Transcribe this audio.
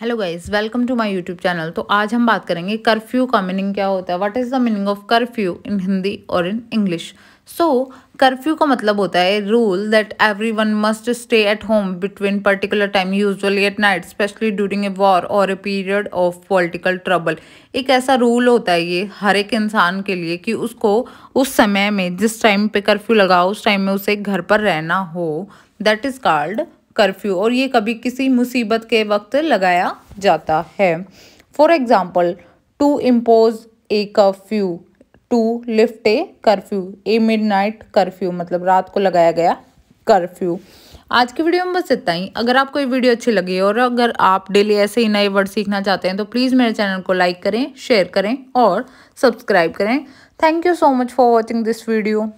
hello guys welcome to my YouTube channel तो आज हम बात करेंगे कर्फ्यू का मीनिंग क्या होता है what is the meaning of curfew in Hindi और इन इंग्लिश सो कर्फ्यू का मतलब होता है rule that everyone must stay at home between particular time usually at night specially during a war और a period of political trouble एक ऐसा rule होता है ये हर एक इंसान के लिए कि उसको उस समय में जिस टाइम पे कर्फ्यू लगा उस टाइम में उसे घर पर रहना हो दैट इज़ कॉल्ड कर्फ्यू और ये कभी किसी मुसीबत के वक्त लगाया जाता है for example to impose a curfew to lift a curfew a night curfew मतलब रात को लगाया गया कर्फ्यू आज की वीडियो में बस इतना ही अगर आपको ये वीडियो अच्छी लगी और अगर आप डेली ऐसे ही नए वर्ड सीखना चाहते हैं तो प्लीज़ मेरे चैनल को लाइक करें शेयर करें और सब्सक्राइब करें thank you so much for watching this video